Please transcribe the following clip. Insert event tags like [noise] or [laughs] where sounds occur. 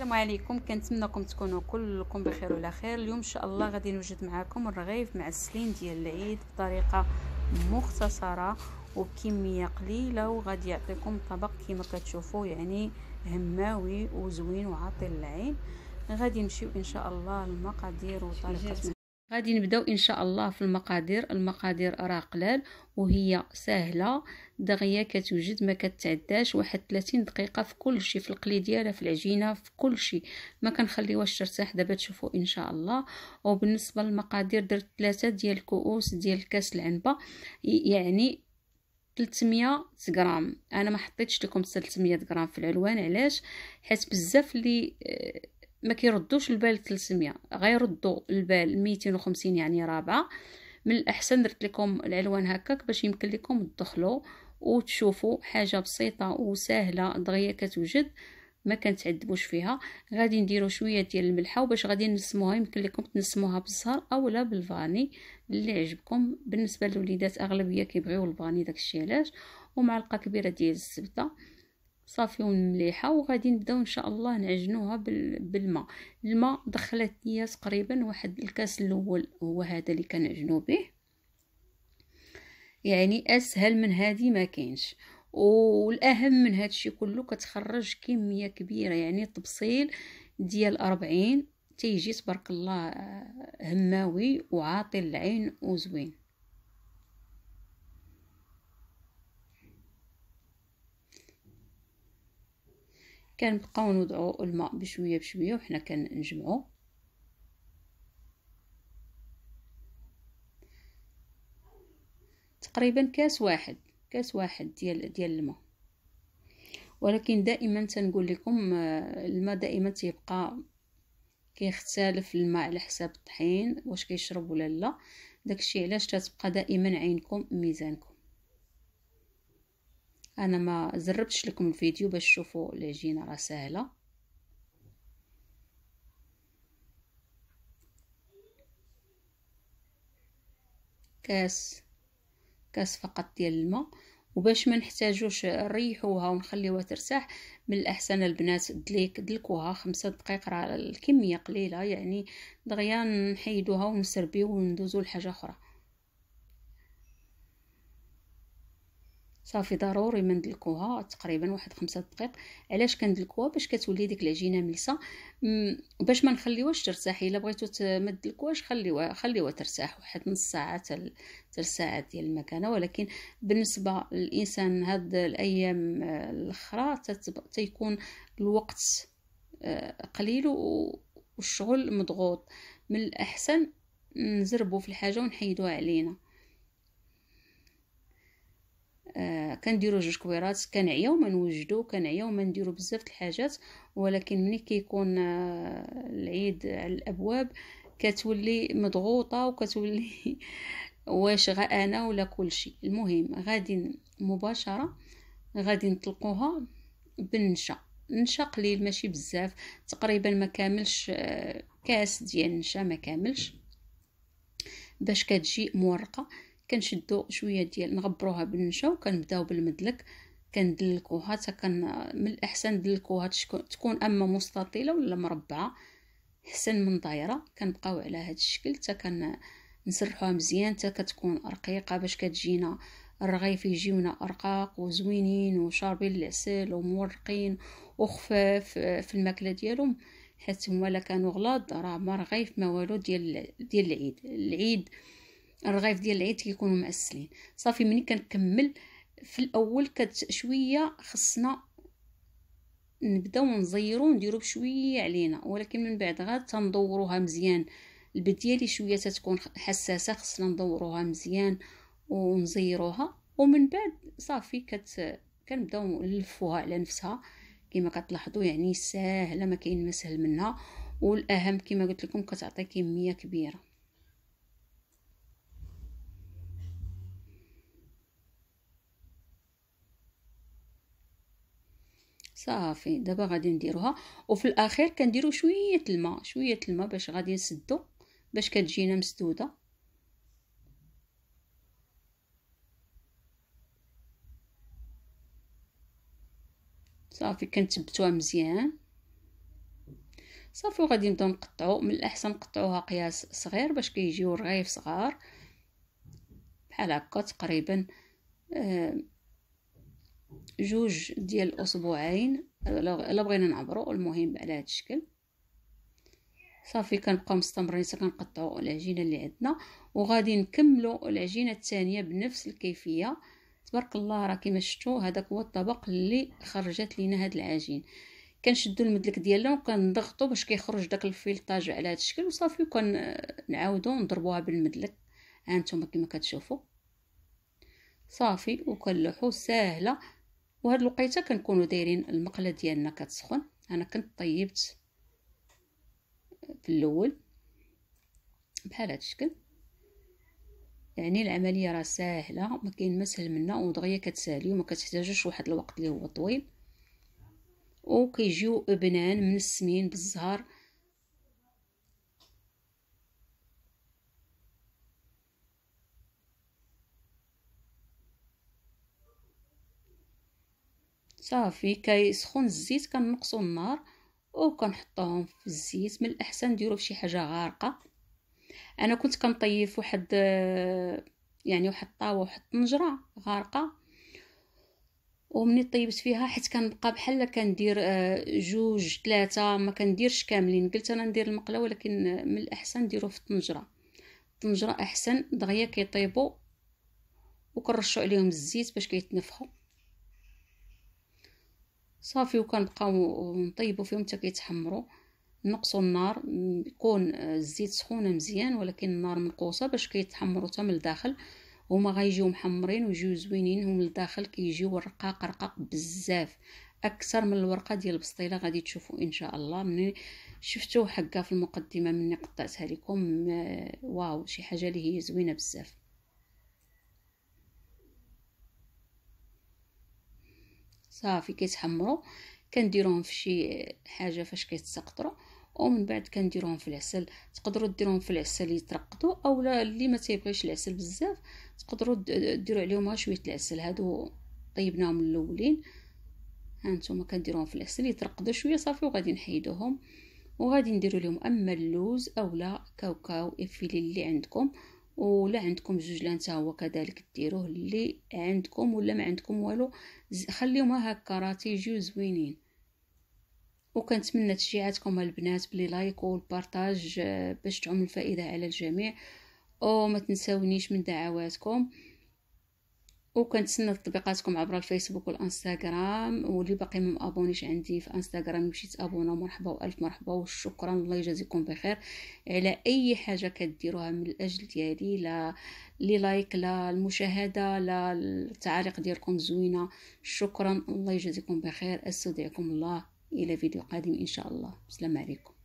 السلام عليكم كنتمنىكم تكونوا كلكم بخير وعلى خير اليوم ان شاء الله غادي نوجد معكم الرغيف مع السلين ديال العيد بطريقه مختصره وبكميه قليله وغادي يعطيكم طبق كما كتشوفوا يعني هماوي وزوين وعاطل العين غادي نمشيو ان شاء الله المقادير وطريقه غادي نبداو ان شاء الله في المقادير المقادير راه قلال وهي سهله دغيا كتوجد ما كتعداش واحد 30 دقيقه في كل شيء في القلي ديالها في العجينه في كل شيء ما كنخليوهاش ترتاح دابا تشوفوا ان شاء الله وبالنسبه للمقادير درت ثلاثه ديال الكؤوس ديال كاس العنبه يعني 300 غرام انا ما حطيتش لكم 300 غرام في العلوان علاش حيت بزاف اللي آه، ما كيردوش البال 300 غيردوا البال 250 يعني رابعه من الاحسن درت لكم العلوان هكاك باش يمكن لكم تدخلوا وتشوفوا حاجه بسيطه وسهله دغيا كتوجد ما كنتعذبوش فيها غادي نديروا شويه ديال الملحه وباش غادي نسموها يمكن لكم تنسموها بالزهر اولا بالفاني اللي عجبكم بالنسبه للوليدات اغلبيه كيبغيو الفاني داكشي علاش ومعلقه كبيره ديال الزبده صافي مليحه وغادي نبداو ان شاء الله نعجنوها بالماء الماء دخلت ليا تقريبا واحد الكاس الاول هو هذا اللي كنعجنو به يعني اسهل من هذه ما كاينش والاهم من هذا الشيء كله كتخرج كميه كبيره يعني الطبسيل ديال 40 تيجي تبارك الله آه، هماوي وعاطي العين وزوين كنبقاو نوضعو الماء بشويه بشويه وحنا كنجمعو تقريبا كاس واحد كاس واحد ديال ديال الماء ولكن دائما تنقول لكم آه، الماء دائما تيبقى كيختلف الماء على حساب الطحين واش كيشرب ولا لا داكشي علاش تتبقى دائما عينكم ميزانكم انا ما زربتش لكم الفيديو باش تشوفوا العجينه راه سهله كاس كاس فقط ديال الماء وباش ما نحتاجوش نريحوها ونخليوها ترتاح من الاحسن البنات دليك دلكوها خمسة دقائق راه الكميه قليله يعني دغيا نحيدوها ونسربيو وندوزو لحاجه اخرى صافي ضروري ما ندلكوها تقريبا واحد خمسة دقائق علاش كندلكوها باش كتولي ديك العجينه ملسه باش ما نخليوهاش ترتاح الا بغيتو ما تدلكوهاش خليوها خليوها ترتاح واحد نص ساعه حتى ساعه ديال المكانه ولكن بالنسبه للانسان هاد الايام آه، الاخرى تيكون الوقت آه، قليل والشغل مضغوط من الاحسن نزربو في الحاجه ونحيدوها علينا كنديروا آه، كنديرو جوج كويرات كنعياو ما نوجدو كنعياو ما نديرو بزاف د الحاجات ولكن ملي كيكون آه، العيد على الابواب كتولي مضغوطه وكتولي [laughs] واش غا انا ولا كلشي المهم غادي مباشره غادي نطلقوها بالنشا النشا قليل ماشي بزاف تقريبا ما كاملش آه، كاس ديال النشا ما كاملش باش كتجي مورقه كنشدو شويه ديال نغبروها بالنشا وكنبداو بالمدلك كندلكوها حتى كن من الاحسن ندلكوها تكون اما مستطيله ولا مربعه احسن من دايره كنبقاو على هذا الشكل حتى كنسرحوها مزيان حتى كتكون رقيقه باش كتجينا الرغيف يجيونا ارقاق وزوينين وشاربين العسل ومورقين وخفاف في الماكله ديالهم حيت هما لا كانوا غلاض راه ما رغيف ما والو ديال ديال العيد العيد الرغيف ديال العيد كيكونوا معسلين صافي ملي كنكمل في الاول كت شويه خصنا نبداو نزيرو ونديرو بشويه علينا ولكن من بعد غير تندوروها مزيان البديالي ديالي شويه تتكون حساسه خصنا ندوروها مزيان ونزيروها ومن بعد صافي كت كنبداو نلفوها على نفسها كما كتلاحظوا يعني ساهله ما كاين ما سهل منها والاهم كما قلت لكم كتعطي كميه كبيره صافي دابا غادي نديروها وفي الاخير كنديرو شويه الماء شويه الماء باش غادي نسدو باش كتجينا مسدوده صافي كنثبتوها مزيان صافي وغادي نبداو نقطعو من الاحسن نقطعوها قياس صغير باش كيجيو كي رغيف صغار بحال هكا تقريبا آه جوج ديال الاسبوعين الا بغينا نعبرو المهم على هذا الشكل صافي كنبقاو مستمرين حتى كنقطعو العجينه اللي عندنا وغادي نكملو العجينه الثانيه بنفس الكيفيه تبارك الله راه كما شفتوا هذاك هو الطبق اللي خرجت لينا هاد العجين كنشدو المدلك ديالنا وكنضغطو باش كيخرج داك الفيلطاج على هاد الشكل وصافي وكنعاودو نضربوها بالمدلك ها انتم كما كتشوفوا صافي وكنلوحو ساهله وهاد الوقيته كنكونوا دايرين المقله ديالنا كتسخن انا كنت طيبت في الاول بحال هاد الشكل يعني العمليه راه ساهله ما كاين ما سهل منها ودغيا كتسالي وما كتحتاجوش واحد الوقت اللي هو طويل وكيجيو ابنان منسمين بالزهر صافي كيسخن الزيت كنقصو النار وكنحطوهم في الزيت من الاحسن ديروا فشي حاجه غارقه انا كنت كنطيب واحد آه، يعني واحد الطاوه واحد الطنجره غارقه ومني طيبت فيها حيت كنبقى بحال كندير آه، جوج ثلاثه ما كنديرش كاملين قلت انا ندير المقله ولكن من الاحسن ديروه في الطنجره الطنجره احسن دغيا كيطيبوا وكنرشوا عليهم الزيت باش كيتنفخوا صافي وكنبقاو نطيبو فيهم حتى كيتحمروا نقصوا النار يكون الزيت سخونه مزيان ولكن النار منقوصه باش كيتحمروا حتى من الداخل هما غيجيو محمرين ويجيو زوينين هم الداخل كيجيو رقاق رقاق بزاف اكثر من الورقه ديال البسطيله غادي تشوفوا ان شاء الله مني شفتوه حقه في المقدمه مني قطعتها لكم واو شي حاجه اللي هي زوينه بزاف صافي كيتحمروا كنديروهم في شي حاجه فاش كيتسقطروا ومن بعد كنديروهم في العسل تقدروا ديروهم في العسل يترقدوا اولا اللي ما تيبغيش العسل بزاف تقدروا ديروا عليهم شويه العسل هادو طيبناهم الاولين ها هانتوما كنديروهم في العسل يترقدوا شويه صافي وغادي نحيدوهم وغادي نديروا لهم اما اللوز اولا كاوكاو افيلي اللي عندكم ولا عندكم جوجلان حتى هو كذلك ديروه اللي عندكم ولا ما عندكم والو خليهم هكا راه تيجيو زوينين وكنتمنى تشجيعاتكم البنات بلي لايك والبارطاج آه، باش تعم الفائده على الجميع وما تنساونيش من دعواتكم وكنتسنى تطبيقاتكم عبر الفيسبوك والانستغرام واللي باقي ما مابونيش عندي في انستغرام يمشي تابونا مرحبا والف مرحبا وشكرا الله يجازيكم بخير على اي حاجه كديروها من الاجل ديالي لا لي لايك لا المشاهده لا التعاليق ديالكم زوينه شكرا الله يجازيكم بخير استودعكم الله الى فيديو قادم ان شاء الله السلام عليكم